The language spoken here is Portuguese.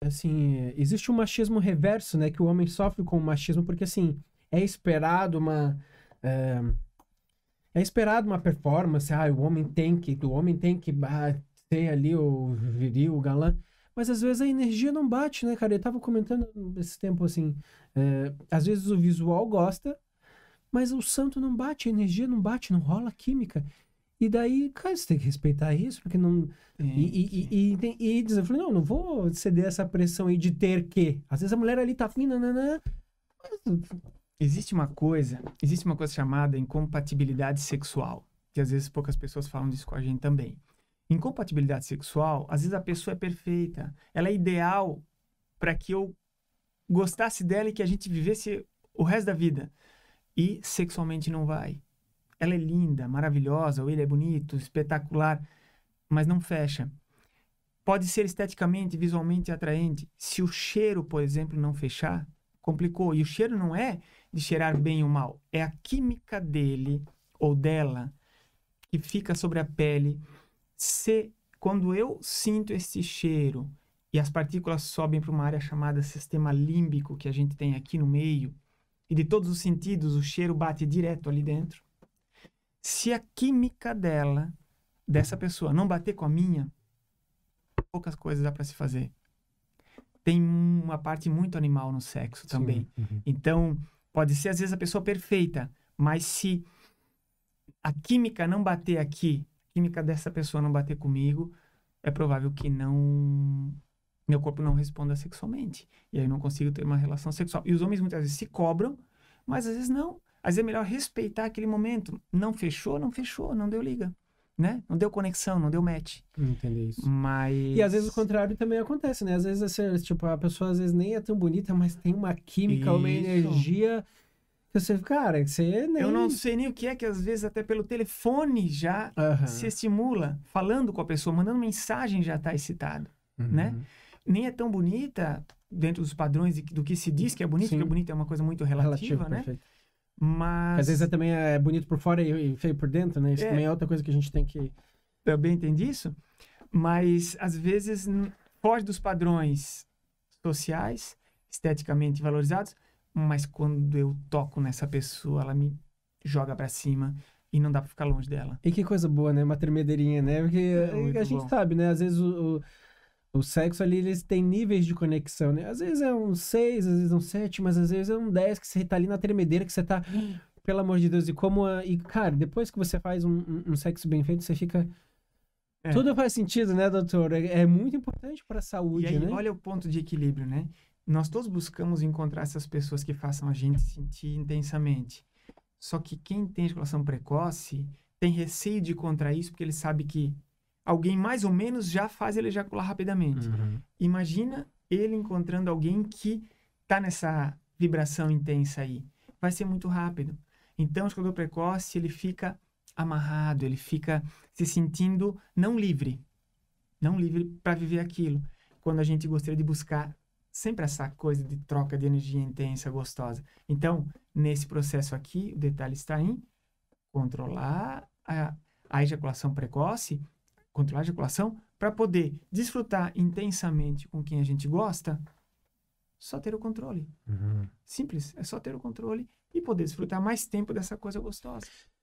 assim, existe um machismo reverso, né? Que o homem sofre com o machismo, porque assim, é esperado uma. É, é esperado uma performance, ah, o homem tem que, o homem tem que bater ali o viril, o galã. Mas às vezes a energia não bate, né, cara? Eu tava comentando esse tempo assim. É, às vezes o visual gosta, mas o santo não bate, a energia não bate, não rola química. E daí, cara, você tem que respeitar isso, porque não. e, e, e, e, e eu falei, não, não vou ceder essa pressão aí de ter que. Às vezes a mulher ali tá fina, nananã. Mas... Existe uma coisa, existe uma coisa chamada incompatibilidade sexual. Que às vezes poucas pessoas falam disso com a gente também. Incompatibilidade sexual, às vezes a pessoa é perfeita. Ela é ideal para que eu gostasse dela e que a gente vivesse o resto da vida. E sexualmente não vai ela é linda, maravilhosa, ou ele é bonito, espetacular, mas não fecha. Pode ser esteticamente, visualmente atraente. Se o cheiro, por exemplo, não fechar, complicou. E o cheiro não é de cheirar bem ou mal, é a química dele ou dela que fica sobre a pele. Se quando eu sinto esse cheiro e as partículas sobem para uma área chamada sistema límbico que a gente tem aqui no meio, e de todos os sentidos o cheiro bate direto ali dentro. Se a química dela, dessa pessoa, não bater com a minha, poucas coisas dá para se fazer. Tem uma parte muito animal no sexo também. Uhum. Então, pode ser às vezes a pessoa perfeita, mas se a química não bater aqui, a química dessa pessoa não bater comigo, é provável que não meu corpo não responda sexualmente. E aí eu não consigo ter uma relação sexual. E os homens muitas vezes se cobram, mas às vezes não. Às vezes é melhor respeitar aquele momento. Não fechou, não fechou, não deu liga. Né? Não deu conexão, não deu match. Entendi isso. Mas... E às vezes o contrário também acontece, né? Às vezes, assim, tipo, a pessoa às vezes nem é tão bonita, mas tem uma química, isso. uma energia você, cara, você nem... Eu não sei nem o que é que às vezes até pelo telefone já uhum. se estimula, falando com a pessoa, mandando mensagem já está excitado, uhum. né? Nem é tão bonita dentro dos padrões do que se diz que é bonito, Sim. porque bonito é uma coisa muito relativa, Relativo, né? Perfeito. Mas. Às vezes é, também é bonito por fora e feio por dentro, né? Isso é, também é outra coisa que a gente tem que. Também entendi isso. Mas às vezes foge dos padrões sociais, esteticamente valorizados, mas quando eu toco nessa pessoa, ela me joga para cima e não dá para ficar longe dela. E que coisa boa, né? Uma tremedeirinha, né? Porque é a gente bom. sabe, né? Às vezes o, o o sexo ali, eles têm níveis de conexão, né? Às vezes é um 6, às vezes é um 7, mas às vezes é um 10 que você tá ali na tremedeira, que você tá. Pelo amor de Deus, e como. A... E, cara, depois que você faz um, um sexo bem feito, você fica. É. Tudo faz sentido, né, doutor? É, é muito importante para a saúde, e aí, né? Olha o ponto de equilíbrio, né? Nós todos buscamos encontrar essas pessoas que façam a gente sentir intensamente. Só que quem tem ejaculação precoce tem receio de contrair isso porque ele sabe que alguém mais ou menos já faz ele ejacular rapidamente. Uhum. Imagina ele encontrando alguém que está nessa vibração intensa aí. Vai ser muito rápido. Então, o escolador precoce, ele fica amarrado, ele fica se sentindo não livre. Não livre para viver aquilo. Quando a gente gostaria de buscar sempre essa coisa de troca de energia intensa, gostosa. Então, nesse processo aqui, o detalhe está em controlar a, a ejaculação precoce controlar a ejaculação, para poder desfrutar intensamente com quem a gente gosta, só ter o controle. Uhum. Simples, é só ter o controle e poder desfrutar mais tempo dessa coisa gostosa.